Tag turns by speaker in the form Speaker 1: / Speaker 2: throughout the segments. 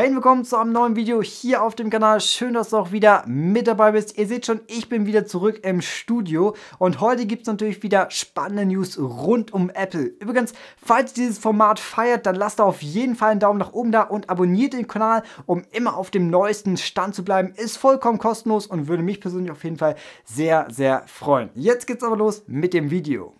Speaker 1: Hey, willkommen zu einem neuen Video hier auf dem Kanal. Schön, dass du auch wieder mit dabei bist. Ihr seht schon, ich bin wieder zurück im Studio und heute gibt es natürlich wieder spannende News rund um Apple. Übrigens, falls ihr dieses Format feiert, dann lasst auf jeden Fall einen Daumen nach oben da und abonniert den Kanal, um immer auf dem neuesten Stand zu bleiben. Ist vollkommen kostenlos und würde mich persönlich auf jeden Fall sehr, sehr freuen. Jetzt geht's aber los mit dem Video.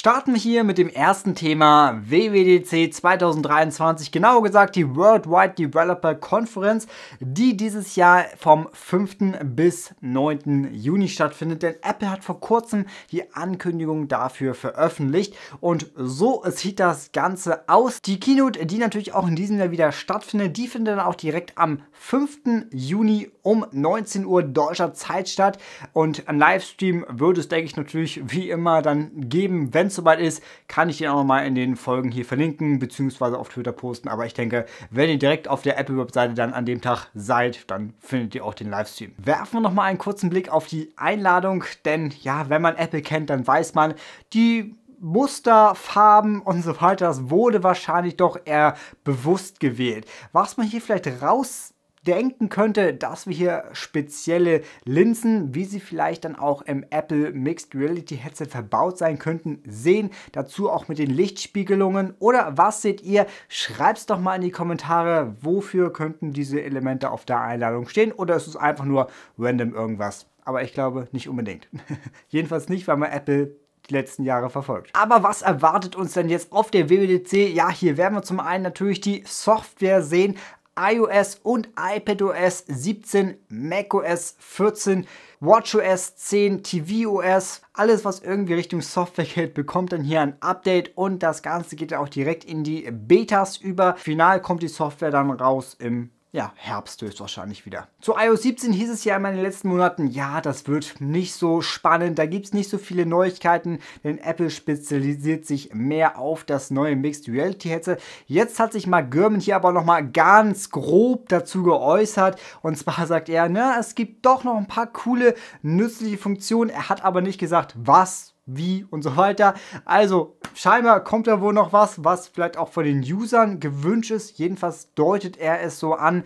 Speaker 1: Starten wir hier mit dem ersten Thema WWDC 2023, genauer gesagt die Worldwide Developer Conference, die dieses Jahr vom 5. bis 9. Juni stattfindet, denn Apple hat vor kurzem die Ankündigung dafür veröffentlicht und so sieht das Ganze aus. Die Keynote, die natürlich auch in diesem Jahr wieder stattfindet, die findet dann auch direkt am 5. Juni um 19 Uhr deutscher Zeit statt und ein Livestream würde es, denke ich, natürlich wie immer dann geben, wenn wenn es soweit ist, kann ich den auch nochmal in den Folgen hier verlinken, beziehungsweise auf Twitter posten. Aber ich denke, wenn ihr direkt auf der Apple-Webseite dann an dem Tag seid, dann findet ihr auch den Livestream. Werfen wir nochmal einen kurzen Blick auf die Einladung, denn ja, wenn man Apple kennt, dann weiß man, die Muster, Farben und so weiter, das wurde wahrscheinlich doch eher bewusst gewählt. Was man hier vielleicht raus denken könnte, dass wir hier spezielle Linsen, wie sie vielleicht dann auch im Apple Mixed Reality Headset verbaut sein könnten, sehen. Dazu auch mit den Lichtspiegelungen. Oder was seht ihr? Schreibt es doch mal in die Kommentare, wofür könnten diese Elemente auf der Einladung stehen. Oder ist es einfach nur random irgendwas? Aber ich glaube nicht unbedingt. Jedenfalls nicht, weil man Apple die letzten Jahre verfolgt. Aber was erwartet uns denn jetzt auf der WWDC? Ja, hier werden wir zum einen natürlich die Software sehen, iOS und iPadOS 17, macOS 14, WatchOS 10, tvOS. Alles, was irgendwie Richtung Software geht, bekommt dann hier ein Update und das Ganze geht dann auch direkt in die Betas über. Final kommt die Software dann raus im ja, Herbst höchstwahrscheinlich wieder. Zu iOS 17 hieß es ja immer in den letzten Monaten, ja, das wird nicht so spannend, da gibt es nicht so viele Neuigkeiten, denn Apple spezialisiert sich mehr auf das neue Mixed Reality Headset. Jetzt hat sich Mark Gurman hier aber nochmal ganz grob dazu geäußert und zwar sagt er, na, es gibt doch noch ein paar coole, nützliche Funktionen, er hat aber nicht gesagt, was wie und so weiter. Also scheinbar kommt da wohl noch was, was vielleicht auch von den Usern gewünscht ist. Jedenfalls deutet er es so an.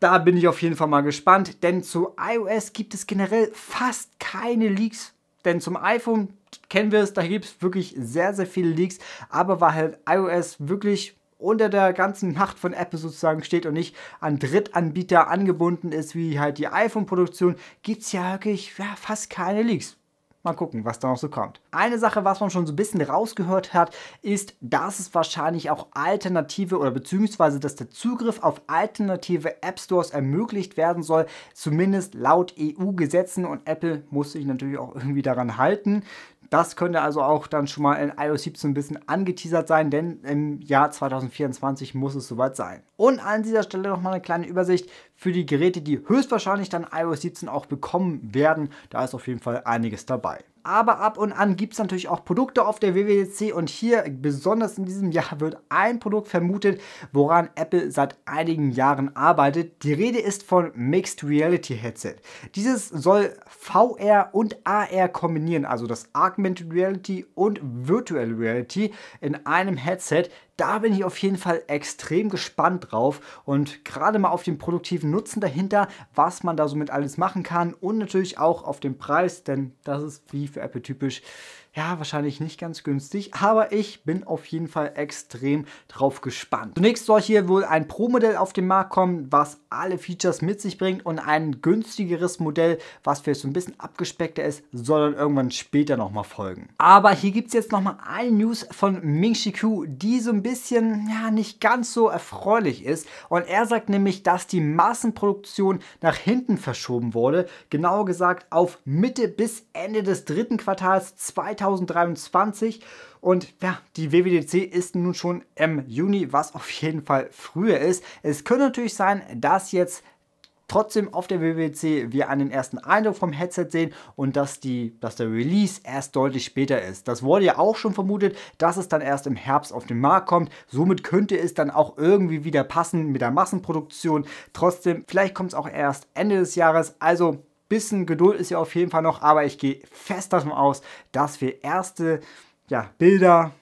Speaker 1: Da bin ich auf jeden Fall mal gespannt, denn zu iOS gibt es generell fast keine Leaks. Denn zum iPhone kennen wir es, da gibt es wirklich sehr, sehr viele Leaks. Aber weil halt iOS wirklich unter der ganzen Macht von Apple sozusagen steht und nicht an Drittanbieter angebunden ist, wie halt die iPhone-Produktion, gibt es ja wirklich ja, fast keine Leaks. Mal gucken, was da noch so kommt. Eine Sache, was man schon so ein bisschen rausgehört hat, ist, dass es wahrscheinlich auch alternative oder beziehungsweise, dass der Zugriff auf alternative App Stores ermöglicht werden soll, zumindest laut EU-Gesetzen und Apple muss sich natürlich auch irgendwie daran halten. Das könnte also auch dann schon mal in iOS 17 ein bisschen angeteasert sein, denn im Jahr 2024 muss es soweit sein. Und an dieser Stelle nochmal eine kleine Übersicht für die Geräte, die höchstwahrscheinlich dann iOS 17 auch bekommen werden. Da ist auf jeden Fall einiges dabei. Aber ab und an gibt es natürlich auch Produkte auf der WWDC und hier besonders in diesem Jahr wird ein Produkt vermutet, woran Apple seit einigen Jahren arbeitet. Die Rede ist von Mixed Reality Headset. Dieses soll VR und AR kombinieren, also das Augmented Reality und Virtual Reality in einem Headset. Da bin ich auf jeden Fall extrem gespannt drauf und gerade mal auf den produktiven Nutzen dahinter, was man da somit alles machen kann und natürlich auch auf den Preis, denn das ist wie für Apple typisch, ja, wahrscheinlich nicht ganz günstig, aber ich bin auf jeden Fall extrem drauf gespannt. Zunächst soll hier wohl ein Pro-Modell auf den Markt kommen, was alle Features mit sich bringt und ein günstigeres Modell, was vielleicht so ein bisschen abgespeckter ist, soll dann irgendwann später nochmal folgen. Aber hier gibt es jetzt nochmal eine News von Ming Chi Q, die so ein bisschen bisschen ja, nicht ganz so erfreulich ist. Und er sagt nämlich, dass die Massenproduktion nach hinten verschoben wurde, genauer gesagt auf Mitte bis Ende des dritten Quartals 2023. Und ja, die WWDC ist nun schon im Juni, was auf jeden Fall früher ist. Es könnte natürlich sein, dass jetzt trotzdem auf der WWC wir einen ersten Eindruck vom Headset sehen und dass, die, dass der Release erst deutlich später ist. Das wurde ja auch schon vermutet, dass es dann erst im Herbst auf den Markt kommt. Somit könnte es dann auch irgendwie wieder passen mit der Massenproduktion. Trotzdem, vielleicht kommt es auch erst Ende des Jahres. Also bisschen Geduld ist ja auf jeden Fall noch, aber ich gehe fest davon aus, dass wir erste ja, Bilder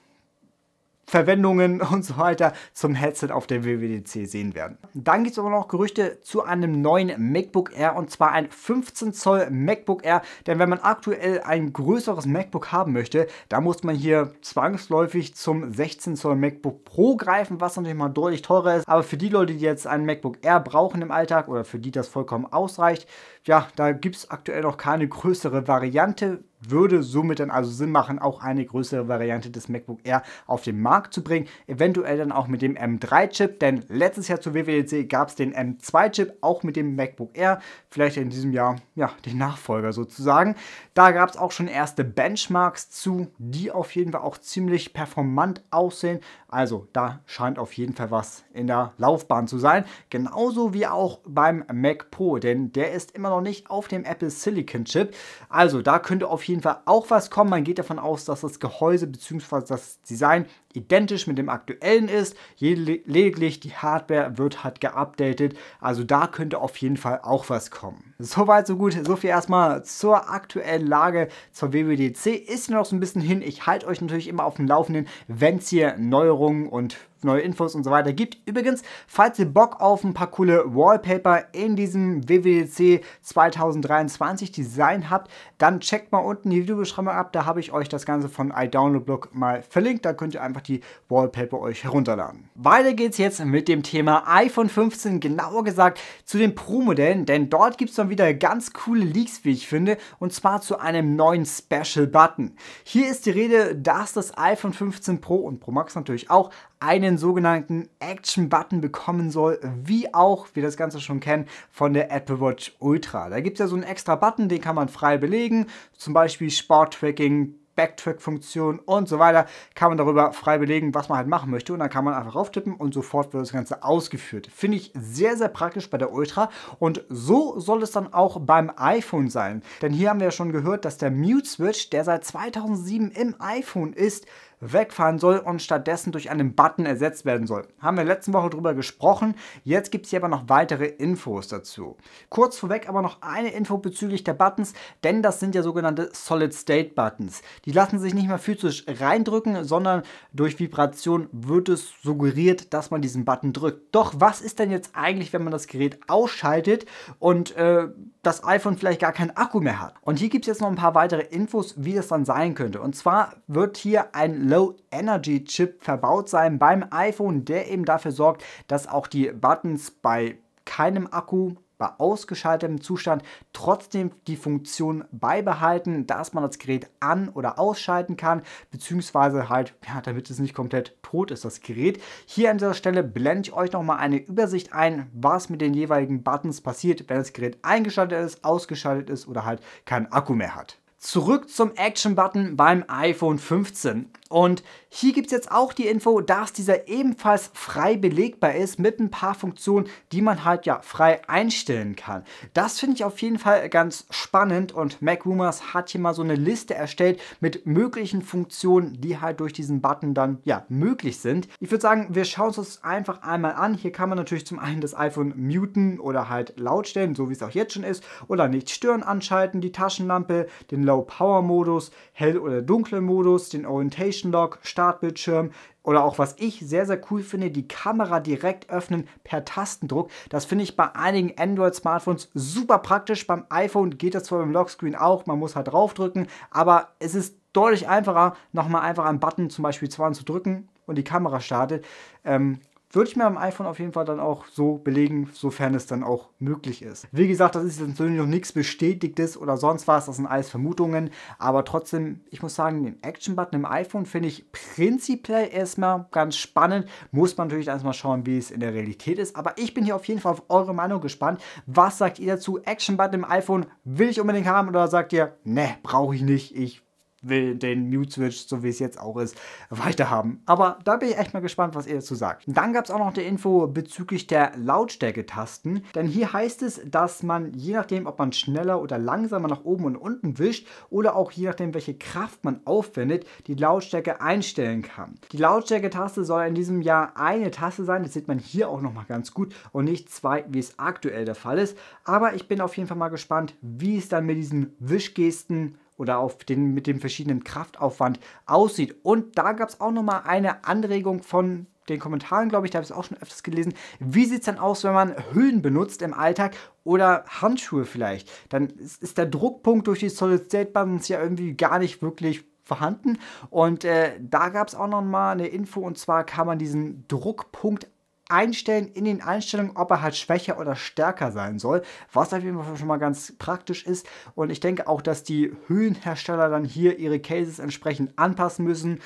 Speaker 1: Verwendungen und so weiter zum Headset auf der WWDC sehen werden. Dann gibt es aber noch Gerüchte zu einem neuen MacBook Air und zwar ein 15 Zoll MacBook Air, denn wenn man aktuell ein größeres MacBook haben möchte, dann muss man hier zwangsläufig zum 16 Zoll MacBook Pro greifen, was natürlich mal deutlich teurer ist, aber für die Leute, die jetzt ein MacBook Air brauchen im Alltag oder für die das vollkommen ausreicht, ja, da gibt es aktuell noch keine größere Variante würde somit dann also Sinn machen, auch eine größere Variante des MacBook Air auf den Markt zu bringen. Eventuell dann auch mit dem M3-Chip, denn letztes Jahr zur WWDC gab es den M2-Chip, auch mit dem MacBook Air. Vielleicht in diesem Jahr, ja, den Nachfolger sozusagen. Da gab es auch schon erste Benchmarks zu, die auf jeden Fall auch ziemlich performant aussehen. Also da scheint auf jeden Fall was in der Laufbahn zu sein. Genauso wie auch beim Mac Pro, denn der ist immer noch nicht auf dem Apple Silicon Chip. Also da könnte auf jeden Fall auch was kommen. Man geht davon aus, dass das Gehäuse bzw. das Design identisch mit dem aktuellen ist. Lediglich die Hardware wird halt geupdatet. Also da könnte auf jeden Fall auch was kommen. Soweit, so gut. So viel erstmal zur aktuellen Lage zur WWDC. Ist noch so ein bisschen hin. Ich halte euch natürlich immer auf dem Laufenden, wenn es hier Neuerungen und neue Infos und so weiter gibt. Übrigens, falls ihr Bock auf ein paar coole Wallpaper in diesem WWDC 2023 Design habt, dann checkt mal unten die Videobeschreibung ab. Da habe ich euch das Ganze von iDownloadBlock mal verlinkt. Da könnt ihr einfach die Wallpaper euch herunterladen. Weiter geht's jetzt mit dem Thema iPhone 15, genauer gesagt zu den Pro-Modellen, denn dort gibt es dann wieder ganz coole Leaks, wie ich finde, und zwar zu einem neuen Special Button. Hier ist die Rede, dass das iPhone 15 Pro und Pro Max natürlich auch einen sogenannten Action-Button bekommen soll, wie auch wir das Ganze schon kennen von der Apple Watch Ultra. Da gibt es ja so einen extra Button, den kann man frei belegen, zum Beispiel Sport-Tracking, Backtrack-Funktion und so weiter, kann man darüber frei belegen, was man halt machen möchte. Und dann kann man einfach rauftippen und sofort wird das Ganze ausgeführt. Finde ich sehr, sehr praktisch bei der Ultra. Und so soll es dann auch beim iPhone sein. Denn hier haben wir ja schon gehört, dass der Mute-Switch, der seit 2007 im iPhone ist, wegfahren soll und stattdessen durch einen Button ersetzt werden soll. Haben wir letzte Woche darüber gesprochen, jetzt gibt es hier aber noch weitere Infos dazu. Kurz vorweg aber noch eine Info bezüglich der Buttons, denn das sind ja sogenannte Solid-State-Buttons. Die lassen sich nicht mehr physisch reindrücken, sondern durch Vibration wird es suggeriert, dass man diesen Button drückt. Doch was ist denn jetzt eigentlich, wenn man das Gerät ausschaltet und äh, das iPhone vielleicht gar keinen Akku mehr hat? Und hier gibt es jetzt noch ein paar weitere Infos, wie das dann sein könnte. Und zwar wird hier ein Low-Energy-Chip verbaut sein beim iPhone, der eben dafür sorgt, dass auch die Buttons bei keinem Akku bei ausgeschaltetem Zustand trotzdem die Funktion beibehalten, dass man das Gerät an- oder ausschalten kann, beziehungsweise halt, ja, damit es nicht komplett tot ist, das Gerät. Hier an dieser Stelle blende ich euch nochmal eine Übersicht ein, was mit den jeweiligen Buttons passiert, wenn das Gerät eingeschaltet ist, ausgeschaltet ist oder halt keinen Akku mehr hat. Zurück zum Action-Button beim iPhone 15. Und hier gibt es jetzt auch die Info, dass dieser ebenfalls frei belegbar ist mit ein paar Funktionen, die man halt ja frei einstellen kann. Das finde ich auf jeden Fall ganz spannend und MacRumors hat hier mal so eine Liste erstellt mit möglichen Funktionen, die halt durch diesen Button dann ja möglich sind. Ich würde sagen, wir schauen uns das einfach einmal an. Hier kann man natürlich zum einen das iPhone muten oder halt lautstellen, so wie es auch jetzt schon ist, oder nicht stören anschalten, die Taschenlampe, den Low Power Modus, hell oder dunklen Modus, den Orientation Navigation Log, Startbildschirm oder auch was ich sehr, sehr cool finde, die Kamera direkt öffnen per Tastendruck. Das finde ich bei einigen Android-Smartphones super praktisch. Beim iPhone geht das zwar beim Lockscreen auch, man muss halt draufdrücken, aber es ist deutlich einfacher, nochmal einfach einen Button zum Beispiel 20 zu drücken und die Kamera startet. Ähm, würde ich mir am iPhone auf jeden Fall dann auch so belegen, sofern es dann auch möglich ist. Wie gesagt, das ist jetzt natürlich noch nichts Bestätigtes oder sonst was, das sind alles Vermutungen, aber trotzdem, ich muss sagen, den Action-Button im iPhone finde ich prinzipiell erstmal ganz spannend. Muss man natürlich erstmal schauen, wie es in der Realität ist, aber ich bin hier auf jeden Fall auf eure Meinung gespannt. Was sagt ihr dazu? Action-Button im iPhone will ich unbedingt haben oder sagt ihr, ne, brauche ich nicht, ich will den Mute-Switch, so wie es jetzt auch ist, weiterhaben. Aber da bin ich echt mal gespannt, was ihr dazu sagt. Dann gab es auch noch eine Info bezüglich der Lautstärke-Tasten. Denn hier heißt es, dass man je nachdem, ob man schneller oder langsamer nach oben und unten wischt oder auch je nachdem, welche Kraft man aufwendet, die Lautstärke einstellen kann. Die Lautstärke-Taste soll in diesem Jahr eine Taste sein. Das sieht man hier auch nochmal ganz gut und nicht zwei, wie es aktuell der Fall ist. Aber ich bin auf jeden Fall mal gespannt, wie es dann mit diesen Wischgesten oder auf den, mit dem verschiedenen Kraftaufwand aussieht. Und da gab es auch nochmal eine Anregung von den Kommentaren, glaube ich, da habe ich es auch schon öfters gelesen. Wie sieht es dann aus, wenn man Hüllen benutzt im Alltag oder Handschuhe vielleicht? Dann ist, ist der Druckpunkt durch die Solid State Buttons ja irgendwie gar nicht wirklich vorhanden. Und äh, da gab es auch nochmal eine Info und zwar kann man diesen Druckpunkt einstellen in den Einstellungen, ob er halt schwächer oder stärker sein soll, was auf jeden Fall schon mal ganz praktisch ist. Und ich denke auch, dass die Höhenhersteller dann hier ihre Cases entsprechend anpassen müssen.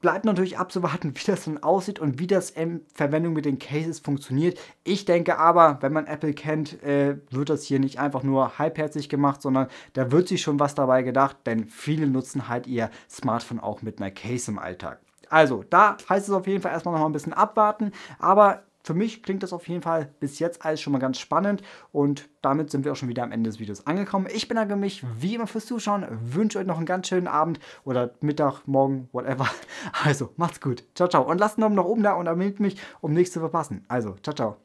Speaker 1: Bleibt natürlich abzuwarten, wie das dann aussieht und wie das in Verwendung mit den Cases funktioniert. Ich denke aber, wenn man Apple kennt, äh, wird das hier nicht einfach nur halbherzig gemacht, sondern da wird sich schon was dabei gedacht, denn viele nutzen halt ihr Smartphone auch mit einer Case im Alltag. Also, da heißt es auf jeden Fall erstmal noch ein bisschen abwarten, aber für mich klingt das auf jeden Fall bis jetzt alles schon mal ganz spannend und damit sind wir auch schon wieder am Ende des Videos angekommen. Ich bedanke mich wie immer fürs Zuschauen, wünsche euch noch einen ganz schönen Abend oder Mittag, Morgen, whatever. Also macht's gut, ciao, ciao und lasst einen Daumen nach oben da und abonniert mich, um nichts zu verpassen. Also, ciao, ciao.